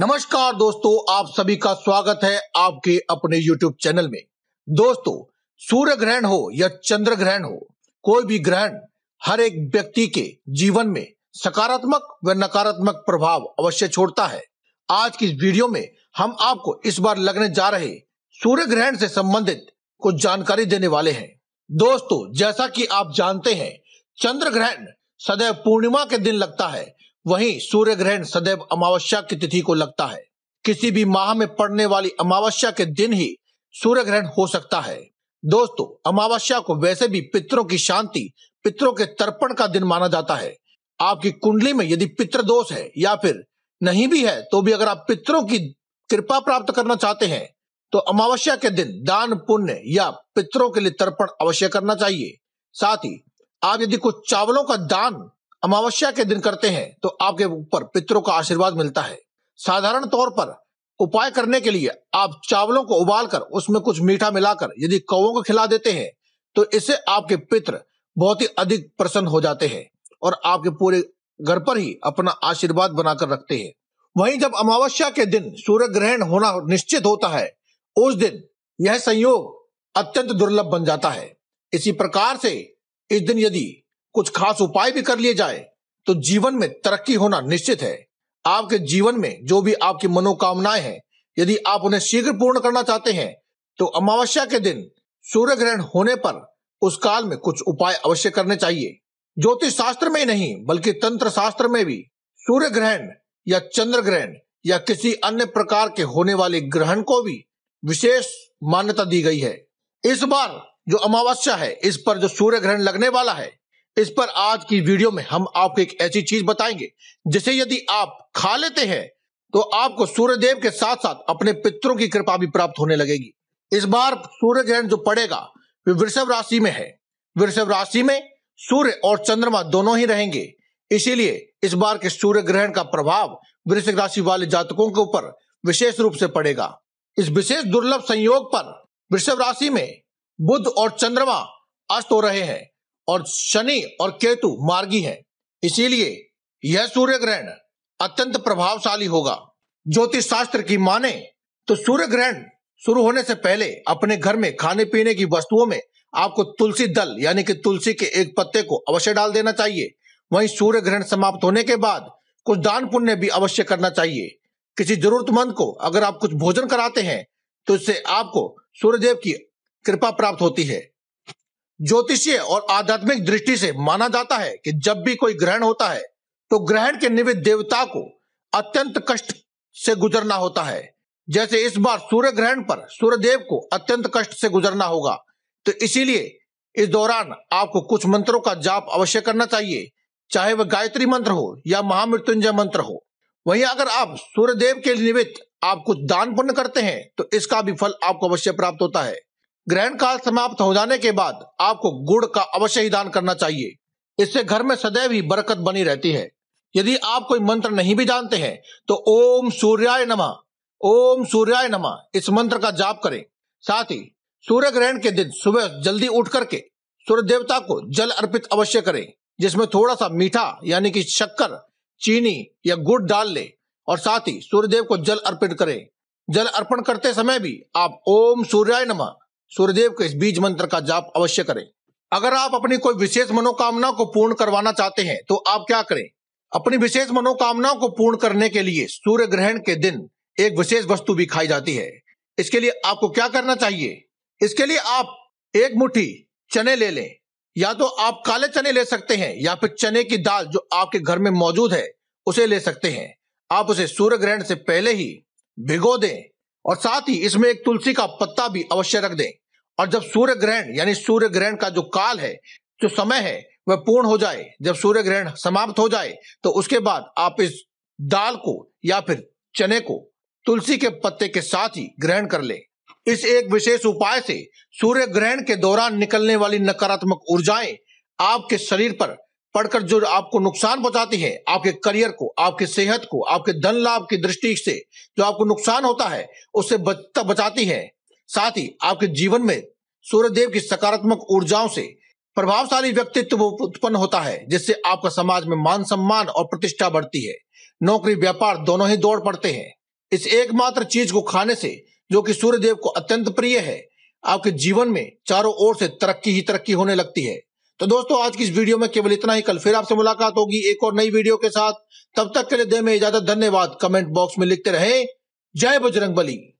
नमस्कार दोस्तों आप सभी का स्वागत है आपके अपने YouTube चैनल में दोस्तों सूर्य ग्रहण हो या चंद्र ग्रहण हो कोई भी ग्रहण हर एक व्यक्ति के जीवन में सकारात्मक व नकारात्मक प्रभाव अवश्य छोड़ता है आज की इस वीडियो में हम आपको इस बार लगने जा रहे सूर्य ग्रहण से संबंधित कुछ जानकारी देने वाले हैं दोस्तों जैसा कि आप जानते हैं चंद्र ग्रहण सदैव पूर्णिमा के दिन लगता है वहीं सूर्य ग्रहण सदैव अमावस्या की तिथि को लगता है किसी भी माह में पड़ने वाली अमावस्या के दिन ही सूर्य ग्रहण हो सकता है दोस्तों अमावस्या को वैसे भी पितरों की शांति पितरों के तर्पण का दिन माना जाता है आपकी कुंडली में यदि पितृ दोष है या फिर नहीं भी है तो भी अगर आप पितरों की कृपा प्राप्त करना चाहते हैं तो अमावस्या के दिन दान पुण्य या पितरों के लिए तर्पण अवश्य करना चाहिए साथ ही आप यदि कुछ चावलों का दान अमावस्या के दिन करते हैं तो आपके ऊपर पितरों का आशीर्वाद मिलता है साधारण तौर पर उपाय करने के लिए आप चावलों को उबाल कर उसमें कुछ मीठा मिलाकर यदि कौओं को खिला देते हैं तो इससे आपके पित्र बहुत ही अधिक प्रसन्न हो जाते हैं और आपके पूरे घर पर ही अपना आशीर्वाद बनाकर रखते हैं वहीं जब अमावस्या के दिन सूर्य ग्रहण होना निश्चित होता है उस दिन यह संयोग अत्यंत दुर्लभ बन जाता है इसी प्रकार से इस दिन यदि कुछ खास उपाय भी कर लिए जाए तो जीवन में तरक्की होना निश्चित है आपके जीवन में जो भी आपकी मनोकामनाएं हैं यदि आप उन्हें शीघ्र पूर्ण करना चाहते हैं तो अमावस्या के दिन सूर्य ग्रहण होने पर उस काल में कुछ उपाय अवश्य करने चाहिए ज्योतिष शास्त्र में नहीं बल्कि तंत्र शास्त्र में भी सूर्य ग्रहण या चंद्र ग्रहण या किसी अन्य प्रकार के होने वाले ग्रहण को भी विशेष मान्यता दी गई है इस बार जो अमावस्या है इस पर जो सूर्य ग्रहण लगने वाला है इस पर आज की वीडियो में हम आपको एक ऐसी चीज बताएंगे जिसे यदि आप खा लेते हैं तो आपको सूर्य देव के साथ साथ अपने पितरों की कृपा भी प्राप्त होने लगेगी इस बार सूर्य ग्रहण जो पड़ेगा वे वृषभ राशि में है वृषभ राशि में सूर्य और चंद्रमा दोनों ही रहेंगे इसीलिए इस बार के सूर्य ग्रहण का प्रभाव वृषभ राशि वाले जातकों के ऊपर विशेष रूप से पड़ेगा इस विशेष दुर्लभ संयोग पर वृषभ राशि में बुद्ध और चंद्रमा अस्त हो रहे हैं और शनि और केतु मार्गी है इसीलिए यह सूर्य ग्रहण अत्यंत प्रभावशाली होगा ज्योतिष शास्त्र की माने तो सूर्य ग्रहण शुरू होने से पहले अपने घर में खाने पीने की वस्तुओं में आपको तुलसी दल यानी कि तुलसी के एक पत्ते को अवश्य डाल देना चाहिए वहीं सूर्य ग्रहण समाप्त होने के बाद कुछ दान पुण्य भी अवश्य करना चाहिए किसी जरूरतमंद को अगर आप कुछ भोजन कराते हैं तो इससे आपको सूर्यदेव की कृपा प्राप्त होती है ज्योतिषीय और आध्यात्मिक दृष्टि से माना जाता है कि जब भी कोई ग्रहण होता है तो ग्रहण के निमित्त देवता को अत्यंत कष्ट से गुजरना होता है जैसे इस बार सूर्य ग्रहण पर सूर्य देव को अत्यंत कष्ट से गुजरना होगा तो इसीलिए इस दौरान आपको कुछ मंत्रों का जाप अवश्य करना चाहिए चाहे वह गायत्री मंत्र हो या महामृत्युंजय मंत्र हो वहीं अगर आप सूर्यदेव के निमित्त आप कुछ दान पुण्य करते हैं तो इसका भी फल आपको अवश्य प्राप्त होता है ग्रहण काल समाप्त हो जाने के बाद आपको गुड़ का अवश्य ही दान करना चाहिए इससे घर में सदैव ही बरकत बनी रहती है यदि आप कोई मंत्र नहीं भी जानते हैं तो ओम सूर्याय नमः ओम सूर्याय नमः इस मंत्र का जाप करें साथ ही सूर्य ग्रहण के दिन सुबह जल्दी उठ करके सूर्य देवता को जल अर्पित अवश्य करें जिसमें थोड़ा सा मीठा यानी कि शक्कर चीनी या गुड़ डाल ले और साथ ही सूर्यदेव को जल अर्पित करें जल अर्पण करते समय भी आप ओम सूर्याय नमः सूर्यदेव के इस बीज मंत्र का जाप अवश्य करें अगर आप अपनी कोई विशेष मनोकामना को पूर्ण करवाना चाहते हैं तो आप क्या करें अपनी विशेष मनोकामना को पूर्ण करने के लिए सूर्य ग्रहण के दिन एक विशेष वस्तु भी खाई जाती है इसके लिए आपको क्या करना चाहिए इसके लिए आप एक मुट्ठी चने ले लें या तो आप काले चने ले सकते हैं या फिर चने की दाल जो आपके घर में मौजूद है उसे ले सकते हैं आप उसे सूर्य ग्रहण से पहले ही भिगो दें और साथ ही इसमें एक तुलसी का पत्ता भी अवश्य रख दें और जब सूर्य ग्रहण यानी सूर्य ग्रहण का जो काल है जो समय है वह पूर्ण हो जाए जब सूर्य ग्रहण समाप्त हो जाए तो उसके बाद आप इस दाल को या फिर चने को तुलसी के पत्ते के साथ ही ग्रहण कर ले इस एक विशेष उपाय से सूर्य ग्रहण के दौरान निकलने वाली नकारात्मक ऊर्जाएं आपके शरीर पर पड़कर जो आपको नुकसान पहुंचाती है आपके करियर को आपकी सेहत को आपके धन लाभ की दृष्टि से जो आपको नुकसान होता है उससे बचाती है साथ ही आपके जीवन में सूर्यदेव की सकारात्मक ऊर्जाओं से प्रभावशाली व्यक्तित्व उत्पन्न होता है जिससे आपका समाज में मान सम्मान और प्रतिष्ठा बढ़ती है नौकरी व्यापार दोनों ही दौड़ पड़ते हैं इस एकमात्र चीज को खाने से जो कि सूर्यदेव को अत्यंत प्रिय है आपके जीवन में चारों ओर से तरक्की ही तरक्की होने लगती है तो दोस्तों आज की इस वीडियो में केवल इतना ही कल फिर आपसे मुलाकात होगी एक और नई वीडियो के साथ तब तक के लिए दे में इजाजत धन्यवाद कमेंट बॉक्स में लिखते रहे जय बजरंग बली